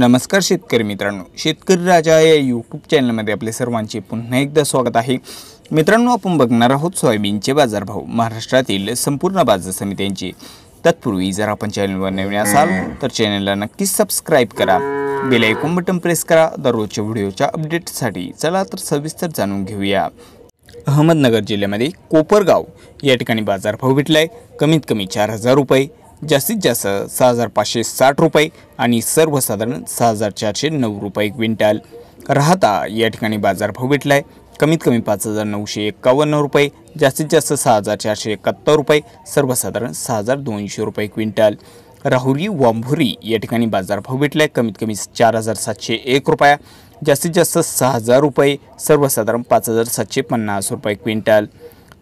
नमस्कार शेतकरी मित्रांनो शेतकरी राजा या यूट्यूब चॅनलमध्ये आपले सर्वांचे पुन्हा एकदा स्वागत आहे मित्रांनो आपण बघणार आहोत सोयाबीनचे बाजारभाव महाराष्ट्रातील संपूर्ण बाजार समित्यांचे तत्पूर्वी जर आपण चॅनलवर नवीन असाल तर चॅनलला नक्की सबस्क्राईब करा बेल आयकॉन बटन प्रेस करा दररोजच्या व्हिडिओच्या अपडेटसाठी चला तर सविस्तर जाणून घेऊया अहमदनगर जिल्ह्यामध्ये कोपरगाव या ठिकाणी बाजारभाव भेटला आहे कमीत कमी चार हजार रुपये जास्तीत जास्त सहा हजार पाचशे साठ रुपये आणि सर्वसाधारण सहा हजार चारशे नऊ रुपये क्विंटल राहता या ठिकाणी बाजारभाव भेटला आहे कमीत कमी पाच हजार नऊशे एकावन्न रुपये जास्तीत जास्त सहा हजार चारशे एकाहत्तर रुपये सर्वसाधारण सहा हजार दोनशे रुपये क्विंटल राहुरी वांभुरी या ठिकाणी बाजारभाव भेटला आहे कमीत कमी चार हजार सातशे एक रुपया जास्तीत जास्त सहा हजार रुपये सर्वसाधारण पाच हजार सातशे पन्नास रुपये क्विंटल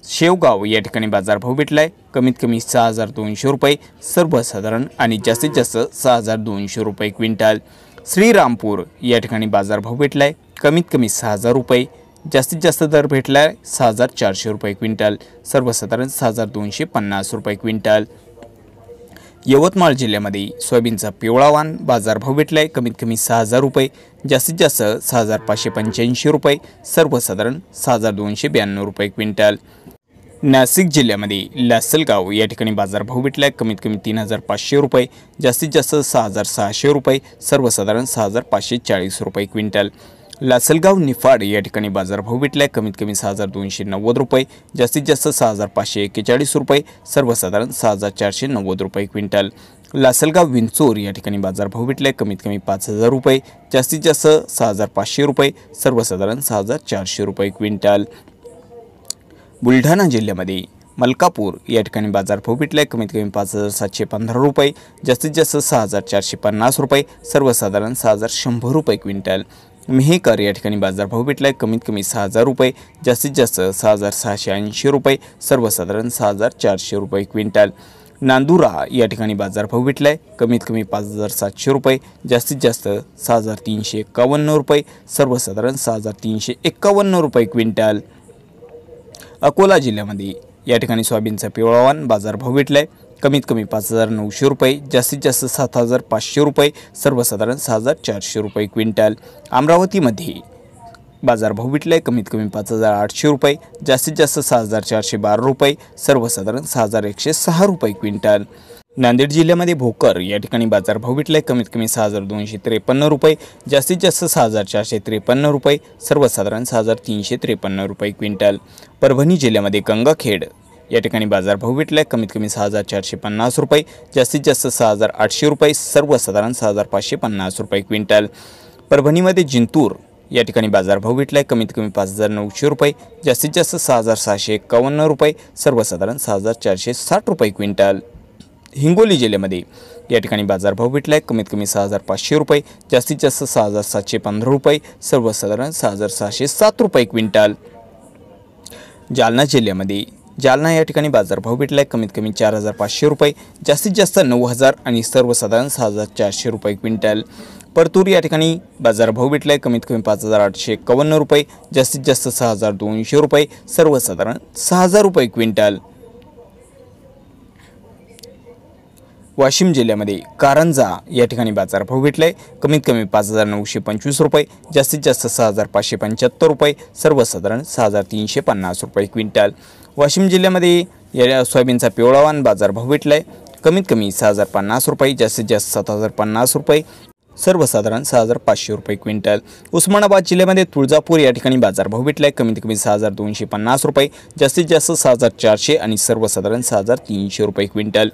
शेवगाव या ठिकाणी बाजारभाव भेटला आहे कमीत कमी सहा हजार दोनशे रुपये सर्वसाधारण आणि जास्तीत जास्त सहा हजार दोनशे रुपये क्विंटल श्रीरामपूर या ठिकाणी बाजारभाव भेटला आहे कमीत कमी सहा हजार रुपये जास्तीत जास्त दर भेटलाय सहा हजार चारशे रुपये क्विंटल सर्वसाधारण सहा हजार दोनशे पन्नास रुपये क्विंटल यवतमाळ जिल्ह्यामध्ये सोयाबीनचा पिवळावान बाजारभाव भेटला आहे कमीत कमी सहा हजार रुपये जास्तीत जास्त सहा हजार पाचशे पंच्याऐंशी रुपये सर्वसाधारण सहा हजार दोनशे ब्याण्णव रुपये क्विंटल नाशिक जिल्ह्यामध्ये लासलगाव या ठिकाणी बाजारभाव भेटला कमीत कमी तीन हजार पाचशे रुपये जास्तीत जास्त सहा हजार सहाशे रुपये सर्वसाधारण सहा हजार पाचशे चाळीस रुपये क्विंटल लासलगाव निफाड या ठिकाणी बाजारभाव भेटला कमीत कमी सहा हजार दोनशे नव्वद रुपये जास्तीत जास्त सहा हजार पाचशे एक्केचाळीस रुपये सर्वसाधारण सहा हजार चारशे नव्वद रुपये क्विंटल लासलगाव विंचोर या ठिकाणी बाजारभाव भेटला कमीत कमी पाच हजार रुपये जास्तीत जास्त सहा हजार पाचशे रुपये सर्वसाधारण सहा हजार चारशे रुपये क्विंटल बुलढाणा जिल्ह्यामध्ये मलकापूर या ठिकाणी बाजार भेटला आहे कमीत कमी पाच हजार सातशे पंधरा रुपये जास्तीत जास्त सहा हजार चारशे पन्नास रुपये सर्वसाधारण सहा हजार शंभर रुपये क्विंटल मेहेकर या ठिकाणी बाजारभाव भेटला आहे कमीत कमी सहा हजार रुपये जास्तीत जास्त सहा हजार सहाशे ऐंशी रुपये सर्वसाधारण सहा हजार चारशे रुपये क्विंटल नांदुरा या ठिकाणी बाजार भाव भेटला आहे कमीत कमी पाच हजार सातशे रुपये जास्तीत जास्त सहा हजार तीनशे एक्कावन्न रुपये सर्वसाधारण सहा हजार तीनशे एक्कावन्न रुपये क्विंटल अकोला जिल्ह्यामध्ये या ठिकाणी सोयाबीनचा पिवळावान बाजारभाव भेटला आहे कमीत कमी पाच हजार नऊशे रुपये जास्तीत जास्त सात हजार पाचशे रुपये सर्वसाधारण सहा हजार चारशे रुपये क्विंटल अमरावतीमध्ये बाजारभाव भेटला आहे कमीत कमी पाच हजार आठशे रुपये जास्तीत जास्त सहा हजार चारशे बारा रुपये सर्वसाधारण सहा हजार एकशे सहा रुपये क्विंटल नांदेड जिल्ह्यामध्ये भोकर या ठिकाणी बाजारभाव भेटला आहे कमीत कमी सहा हजार दोनशे त्रेपन्न रुपये जास्तीत जास्त सहा हजार चारशे त्रेपन्न रुपये सर्वसाधारण सहा हजार तीनशे त्रेपन्न रुपये क्विंटल परभणी जिल्ह्यामध्ये गंगाखेड या ठिकाणी बाजारभाव भेटला आहे कमीत कमी सहा हजार चारशे पन्नास रुपये जास्तीत जास्त सहा हजार आठशे रुपये सर्वसाधारण सहा हजार पाचशे पन्नास रुपये क्विंटल परभणीमध्ये जिंतूर या ठिकाणी बाजारभाव भेटला आहे कमीत कमी पाच हजार नऊशे रुपये जास्तीत जास्त सहा हजार सहाशे एकावन्न रुपये सर्वसाधारण सहा हजार चारशे साठ रुपये क्विंटल हिंगोली जिल्ह्यामध्ये या ठिकाणी बाजारभाव भेटला आहे कमीत कमी सहा हजार पाचशे रुपये जास्तीत जास्त सहा हजार सातशे पंधरा रुपये सर्वसाधारण सहा हजार सहाशे सात रुपये क्विंटल जालना जिल्ह्यामध्ये जालना या ठिकाणी बाजारभाव भेटला आहे कमीत कमी चार हजार पाचशे रुपये जास्तीत जास्त नऊ हजार आणि सर्वसाधारण सहा हजार चारशे रुपये क्विंटल परतूर या ठिकाणी बाजारभाव भेटला आहे कमीत कमी पाच हजार आठशे एकावन्न रुपये जास्तीत जास्त सहा हजार दोनशे रुपये सर्वसाधारण सहा हजार रुपये क्विंटल वाशिम जिल्ह्यामध्ये कारंजा या ठिकाणी बाजारभाव आहे कमीत कमी पाच हजार नऊशे पंचवीस रुपये जास्तीत जास्त सहा हजार पाचशे पंच्याहत्तर रुपये सर्वसाधारण सहा हजार तीनशे पन्नास रुपये क्विंटल वाशिम जिल्ह्यामध्ये या सोयाबीनचा पिवळावान बाजारभाव आहे कमीत कमी सहा हजार पन्नास रुपये जास्तीत जास्त सात हजार पन्नास रुपये सर्वसाधारण सहा हजार पाचशे रुपये क्विंटल उस्मानाबाद जिल्ह्यामध्ये तुळजापूर या ठिकाणी बाजारभाव भेटला आहे कमीत कमी सहा हजार दोनशे पन्नास रुपये जास्तीत जास्त सहा हजार चारशे आणि सर्वसाधारण सहा हजार तीनशे रुपये क्विंटल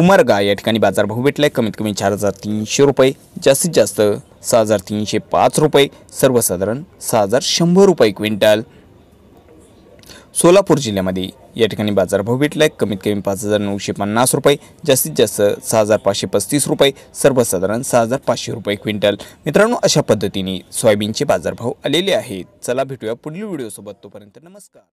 उमरगा या ठिकाणी बाजारभाव भेटला आहे कमीत कमी चार हजार तीनशे रुपये जास्तीत जास्त सहा हजार तीनशे पाच रुपये सर्वसाधारण सहा हजार शंभर रुपये क्विंटल सोलापूर जिल्ह्यामध्ये या ठिकाणी बाजारभाव भेटला आहे कमीत कमी पाच हजार नऊशे पन्नास रुपये जास्तीत जास्त सहा हजार पाचशे पस्तीस रुपये सर्वसाधारण सहा हजार पाचशे रुपये क्विंटल मित्रांनो अशा पद्धतीने सोयाबीनचे बाजारभाव आलेले आहेत चला भेटूया पुढील व्हिडिओसोबत तोपर्यंत नमस्कार